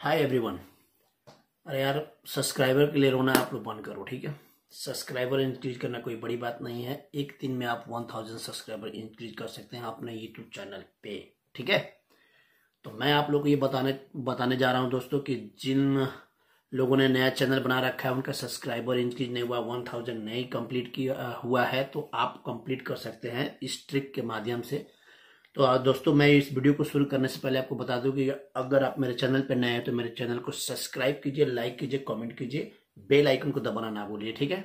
hi everyone अरे यार subscriber के लिए रोना आप लोग बंद करो ठीक है सब्सक्राइबर इंक्रीज करना कोई बड़ी बात नहीं है एक दिन में आप वन थाउजेंड सब्सक्राइबर इंक्रीज कर सकते हैं अपने यूट्यूब चैनल पे ठीक है तो मैं आप लोग को ये बताने बताने जा रहा हूँ दोस्तों कि जिन लोगों ने नया चैनल बना रखा है उनका सब्सक्राइबर इंक्रीज नहीं हुआ वन थाउजेंड नहीं कम्प्लीट किया हुआ है तो आप कंप्लीट कर सकते हैं इस ट्रिक के माध्यम से तो दोस्तों मैं इस वीडियो को शुरू करने से पहले आपको बता दूं कि अगर आप मेरे चैनल पर नए हैं तो मेरे चैनल को सब्सक्राइब कीजिए लाइक कीजिए कमेंट कीजिए बेल आइकन को दबाना ना भूलिए ठीक है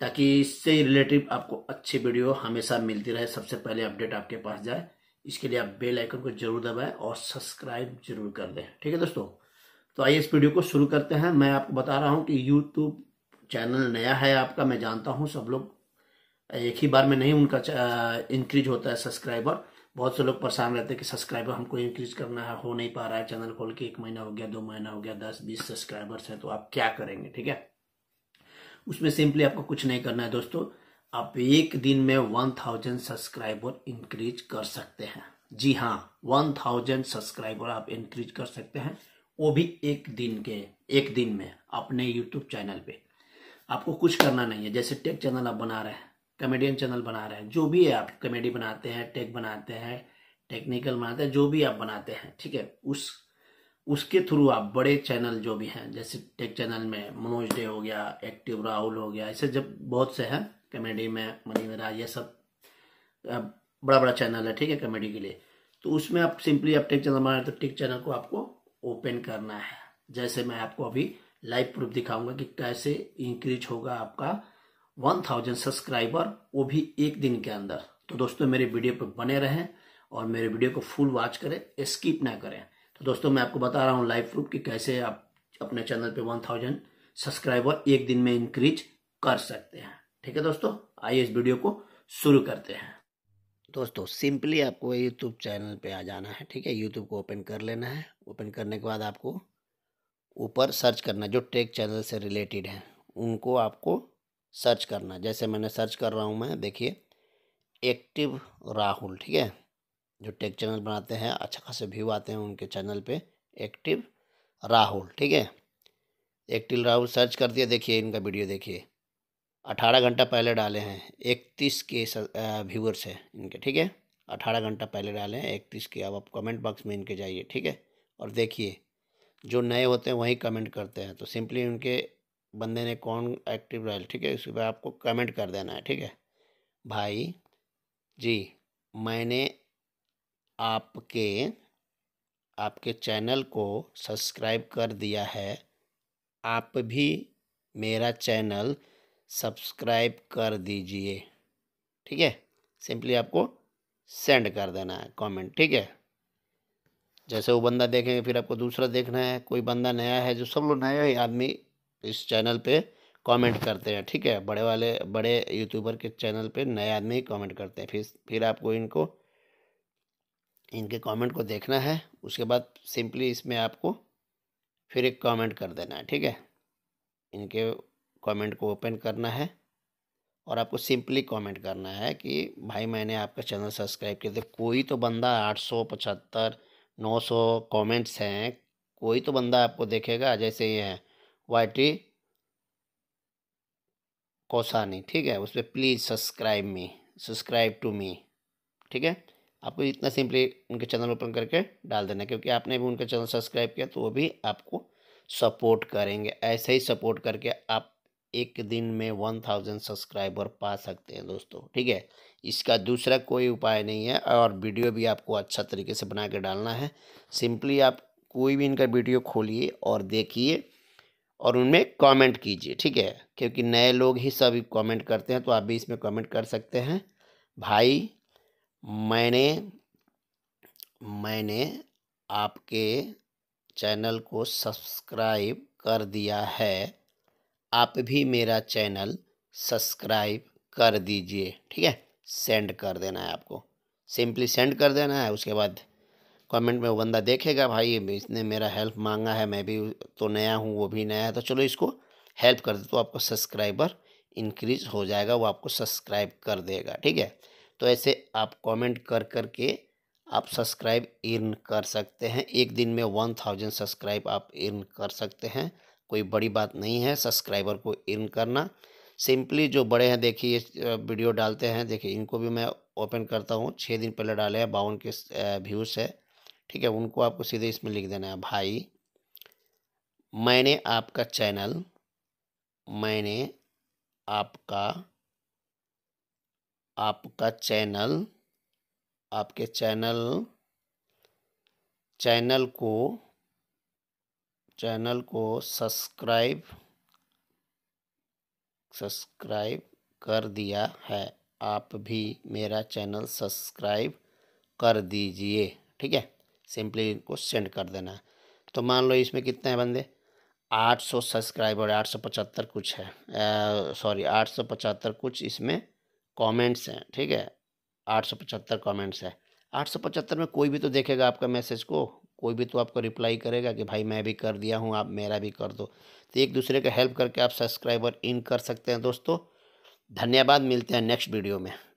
ताकि इससे रिलेटिव आपको अच्छी वीडियो हमेशा मिलती रहे सबसे पहले अपडेट आपके पास जाए इसके लिए आप बेल आइकन को जरूर दबाएं और सब्सक्राइब जरूर कर दें ठीक है दोस्तों तो आइए इस वीडियो को शुरू करते हैं मैं आपको बता रहा हूँ कि यूट्यूब चैनल नया है आपका मैं जानता हूँ सब लोग एक ही बार में नहीं उनका इंक्रीज होता है सब्सक्राइबर बहुत से लोग परेशान रहते हैं कि सब्सक्राइबर हमको इंक्रीज करना है हो नहीं पा रहा है चैनल खोल के एक महीना हो गया दो महीना हो गया दस बीस सब्सक्राइबर्स हैं तो आप क्या करेंगे ठीक है उसमें सिंपली आपको कुछ नहीं करना है दोस्तों आप एक दिन में वन थाउजेंड सब्सक्राइबर इंक्रीज कर सकते हैं जी हाँ वन थाउजेंड सब्सक्राइबर आप इंक्रीज कर सकते हैं वो भी एक दिन के एक दिन में अपने यूट्यूब चैनल पे आपको कुछ करना नहीं है जैसे टेक चैनल आप बना रहे हैं कमेडियन चैनल बना रहे हैं जो भी है आप कॉमेडी बनाते हैं टेक बनाते हैं टेक्निकल बनाते हैं जो भी आप बनाते हैं ठीक है उस उसके थ्रू आप बड़े चैनल जो भी हैं जैसे टेक चैनल में मनोज डे हो गया एक्टिव राहुल हो गया ऐसे जब बहुत से हैं कमेडी में मनी महाराज ये सब बड़ा बड़ा चैनल है ठीक है कॉमेडी के लिए तो उसमें आप सिंपली आप टेक चैनल बना रहे तो टेक चैनल को आपको ओपन करना है जैसे मैं आपको अभी लाइव प्रूफ दिखाऊंगा कि कैसे इंक्रीज होगा आपका वन थाउजेंड सब्सक्राइबर वो भी एक दिन के अंदर तो दोस्तों मेरे वीडियो पर बने रहें और मेरे वीडियो को फुल वॉच करें स्किप ना करें तो दोस्तों मैं आपको बता रहा हूँ लाइव प्रूफ कि कैसे आप अपने चैनल पे वन थाउजेंड सब्सक्राइबर एक दिन में इंक्रीज कर सकते हैं ठीक है दोस्तों आइए इस वीडियो को शुरू करते हैं दोस्तों सिंपली आपको यूट्यूब चैनल पर आ जाना है ठीक है यूट्यूब को ओपन कर लेना है ओपन करने के बाद आपको ऊपर सर्च करना जो टेक चैनल से रिलेटेड है उनको आपको सर्च करना जैसे मैंने सर्च कर रहा हूँ मैं देखिए एक्टिव राहुल ठीक है जो टेक चैनल बनाते हैं अच्छा खासे व्यू आते हैं उनके चैनल पे एक्टिव राहुल ठीक है एक्टिव राहुल सर्च कर दिया देखिए इनका वीडियो देखिए अठारह घंटा पहले डाले हैं इकतीस के व्यूअर्स हैं इनके ठीक है अठारह घंटा पहले डाले हैं इकतीस के अब आप कमेंट बॉक्स में इनके जाइए ठीक है और देखिए जो नए होते हैं वही कमेंट करते हैं तो सिंपली उनके बंदे ने कौन एक्टिव रॉयल ठीक है इस बाद आपको कमेंट कर देना है ठीक है भाई जी मैंने आपके आपके चैनल को सब्सक्राइब कर दिया है आप भी मेरा चैनल सब्सक्राइब कर दीजिए ठीक है सिंपली आपको सेंड कर देना है कमेंट ठीक है जैसे वो बंदा देखेंगे फिर आपको दूसरा देखना है कोई बंदा नया है जो सब लोग नया ही आदमी इस चैनल पे कमेंट करते हैं ठीक है बड़े वाले बड़े यूट्यूबर के चैनल पे नए आदमी कमेंट करते हैं फिर फिर आपको इनको इनके कमेंट को देखना है उसके बाद सिंपली इसमें आपको फिर एक कमेंट कर देना है ठीक है इनके कमेंट को ओपन करना है और आपको सिंपली कमेंट करना है कि भाई मैंने आपका चैनल सब्सक्राइब किया था कोई तो बंदा आठ सौ पचहत्तर नौ सौ कॉमेंट्स हैं कोई तो बंदा आपको देखेगा जैसे ये है वाई टी कोसानी ठीक है उस पर please subscribe me subscribe to me ठीक है आपको इतना सिंपली उनके चैनल ओपन करके डाल देना क्योंकि आपने भी उनका चैनल सब्सक्राइब किया तो वो भी आपको सपोर्ट करेंगे ऐसे ही सपोर्ट करके आप एक दिन में वन थाउजेंड सब्सक्राइबर पा सकते हैं दोस्तों ठीक है इसका दूसरा कोई उपाय नहीं है और वीडियो भी आपको अच्छा तरीके से बना के डालना है सिंपली आप कोई भी इनका वीडियो खोलिए और देखिए और उनमें कमेंट कीजिए ठीक है क्योंकि नए लोग ही सब कमेंट करते हैं तो आप भी इसमें कमेंट कर सकते हैं भाई मैंने मैंने आपके चैनल को सब्सक्राइब कर दिया है आप भी मेरा चैनल सब्सक्राइब कर दीजिए ठीक है सेंड कर देना है आपको सिंपली सेंड कर देना है उसके बाद कमेंट में वो बंदा देखेगा भाई इसने मेरा हेल्प मांगा है मैं भी तो नया हूँ वो भी नया है तो चलो इसको हेल्प कर दे तो आपको सब्सक्राइबर इंक्रीज हो जाएगा वो आपको सब्सक्राइब कर देगा ठीक है तो ऐसे आप कमेंट कर कर के आप सब्सक्राइब इर्न कर सकते हैं एक दिन में वन थाउजेंड सब्सक्राइब आप इर्न कर सकते हैं कोई बड़ी बात नहीं है सब्सक्राइबर को इर्न करना सिंपली जो बड़े हैं देखिए वीडियो डालते हैं देखिए इनको भी मैं ओपन करता हूँ छः दिन पहले डाले हैं बावन के व्यूज़ है ठीक है उनको आपको सीधे इसमें लिख देना है भाई मैंने आपका चैनल मैंने आपका आपका चैनल आपके चैनल चैनल को चैनल को सब्सक्राइब सब्सक्राइब कर दिया है आप भी मेरा चैनल सब्सक्राइब कर दीजिए ठीक है सिंपली इनको सेंड कर देना है तो मान लो इसमें कितने हैं बंदे 800 सब्सक्राइबर 875 कुछ है सॉरी 875 कुछ इसमें कमेंट्स हैं ठीक है 875 कमेंट्स है 875 में कोई भी तो देखेगा आपका मैसेज को कोई भी तो आपको रिप्लाई करेगा कि भाई मैं भी कर दिया हूँ आप मेरा भी कर दो तो एक दूसरे का हेल्प करके आप सब्सक्राइबर इन कर सकते हैं दोस्तों धन्यवाद मिलते हैं नेक्स्ट वीडियो में